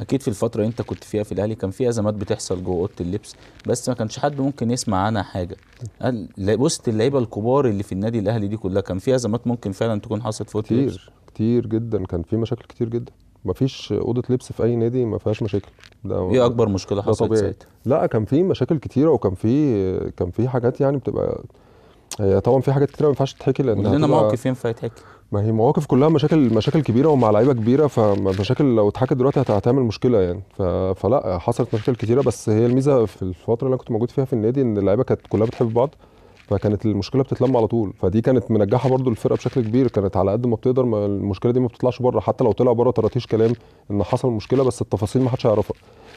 اكيد في الفتره انت كنت فيها في الاهلي كان في ازمات بتحصل جوه اوضه اللبس بس ما كانش حد ممكن يسمع عنها حاجه وسط اللعيبه الكبار اللي في النادي الاهلي دي كلها كان في ازمات ممكن فعلا تكون حصلت في اوضه كتير اللبس. كتير جدا كان في مشاكل كتير جدا مفيش اوضه لبس في اي نادي ما فيهاش مشاكل ده ايه اكبر مشكله حصلت ساعتها لا كان في مشاكل كتيره وكان في كان في حاجات يعني بتبقى هي طبعا في حاجات كتيره ما ينفعش تتحكي لان لنا موقف ينفع يتحكي ما هي مواقف كلها مشاكل مشاكل كبيره ومع لعيبه كبيره فمشاكل لو اتحكت دلوقتي هتعمل مشكله يعني فلا حصلت مشاكل كتيره بس هي الميزه في الفتره اللي انا كنت موجود فيها في النادي ان اللعيبه كانت كلها بتحب بعض فكانت المشكله بتتلم على طول فدي كانت منجحه برضو الفرقه بشكل كبير كانت على قد ما بتقدر ما المشكله دي ما بتطلعش بره حتى لو طلع بره طراتيش كلام ان حصل مشكله بس التفاصيل ما حدش يعرفها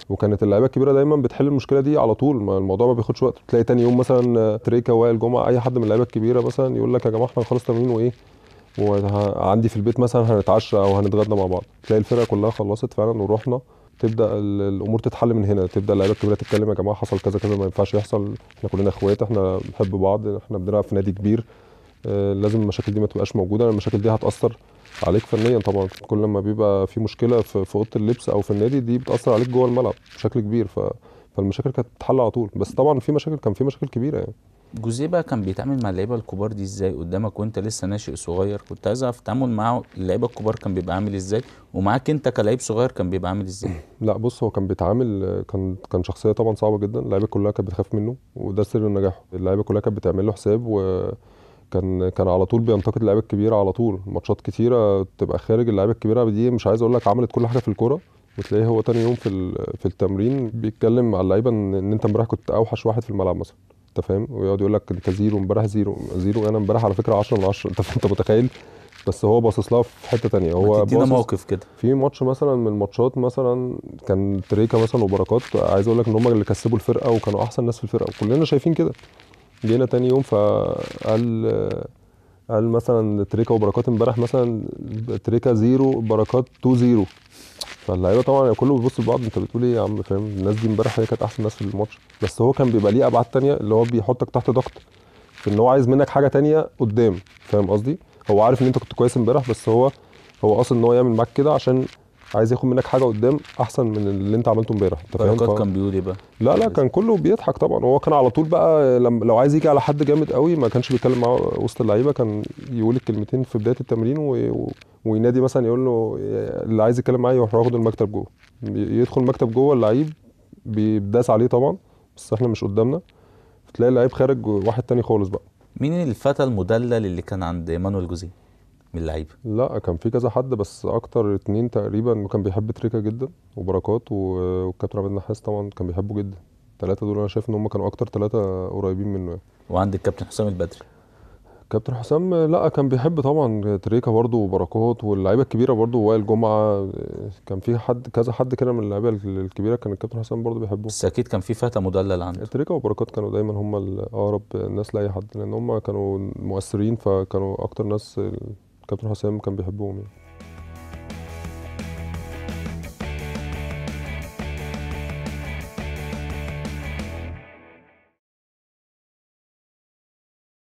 وكانت اللعيبه الكبيره دايما بتحل المشكله دي على طول ما الموضوع ما بياخدش وقت تلاقي تاني يوم مثلا تريكا وائل جمعه اي حد من اللعيبه الكبيره مثلا يقول لك يا جماعه احنا خلاص تمرين وايه وعندي في البيت مثلا هنتعشى او هنتغدى مع بعض تلاقي الفرقه كلها خلصت فعلا ورحنا تبدا الامور تتحل من هنا تبدا اللعيبه الكبيره تتكلم يا جماعه حصل كذا كذا ما ينفعش يحصل احنا كلنا اخوات احنا بنحب بعض احنا بنلعب في نادي كبير آه، لازم المشاكل دي ما تبقاش موجوده المشاكل دي هتاثر عليك فنيا طبعا كل ما بيبقى في مشكله في, في اوضه اللبس او في النادي دي بتاثر عليك جوه الملعب بشكل كبير ف... فالمشاكل كانت بتتحل على طول بس طبعا في مشاكل كان في مشاكل كبيره يعني جوزيه بقى كان بيتعامل مع اللعيبه الكبار دي ازاي قدامك وانت لسه ناشئ صغير كنت عايز اعرف تعامل معاه اللعيبه الكبار كان بيبقى عامل ازاي ومعاك انت كلاعب صغير كان بيبقى عامل ازاي لا بص هو كان بيتعامل كان كان شخصيه طبعا صعبه جدا اللعيبه كلها كانت بتخاف منه وده سر نجاحه اللعيبه كلها كانت بتعمل له حساب و كان كان على طول بينتقد اللعيبه الكبيره على طول ماتشات كتيره تبقى خارج اللعيبه الكبيره دي مش عايز اقول لك عملت كل حاجه في الكوره وتلاقيه هو تاني يوم في في التمرين بيتكلم مع اللعيبه ان انت امبارح كنت اوحش واحد في الملعب مثلا انت فاهم ويقعد يقول لك كزيرو امبارح زيرو زيرو انا امبارح على فكره 10 من 10 انت انت متخيل بس هو باصص لها في حته تانية هو تدينا موقف كده في ماتش مثلا من الماتشات مثلا كان تريكا مثلا وبركات عايز اقول لك ان هم اللي كسبوا الفرقه وكانوا احسن ناس في الفرقه وكلنا شايفين كده جينا تاني يوم فقال قال مثلا تريكا وبركات امبارح مثلا تريكا زيرو بركات 2 زيرو فاللعيبه طبعا كله بيبص لبعض انت بتقول ايه يا عم فاهم الناس دي امبارح هي كانت احسن ناس في الماتش بس هو كان بيبقى ليه ابعاد تانية اللي هو بيحطك تحت ضغط في ان هو عايز منك حاجه تانية قدام فاهم قصدي هو عارف ان انت كنت كويس امبارح بس هو هو اصلا ان هو يعمل معاك كده عشان عايز ياخد منك حاجه قدام احسن من اللي انت عملته امبارح انت فاهم ف... كان بيقول ايه بقى لا لا كان كله بيضحك طبعا هو كان على طول بقى لم... لو عايز يجي على حد جامد قوي ما كانش بيتكلم معاه وسط اللعيبه كان يقول الكلمتين في بدايه التمرين و... و... وينادي مثلا يقول له اللي عايز يتكلم معايا يروح ياخد المكتب جوه يدخل المكتب جوه اللعيب بيداس عليه طبعا بس احنا مش قدامنا تلاقي اللعيب خارج واحد تاني خالص بقى مين الفتى المدلل اللي كان عند مانويل جوزيه من اللعيبه؟ لا كان في كذا حد بس اكتر اتنين تقريبا كان بيحب تريكا جدا وبركات والكابتن عماد النحاس طبعا كان بيحبه جدا الثلاثه دول انا شايف ان هم كانوا اكتر ثلاثه قريبين منه يعني. وعند الكابتن حسام البدري كابتن حسام لا كان بيحب طبعا تريكا برضه وبركات واللعيبه الكبيره برضه وائل جمعه كان في حد كذا حد كده من اللعيبه الكبيره كان الكابتن حسام برضه بيحبه بس اكيد كان في فتى مدلل عنده تريكا وبركات كانوا دايما هم الاقرب الناس لاي حد لان هم كانوا مؤثرين فكانوا اكتر ناس كابتن حسام كان بيحبهم يعني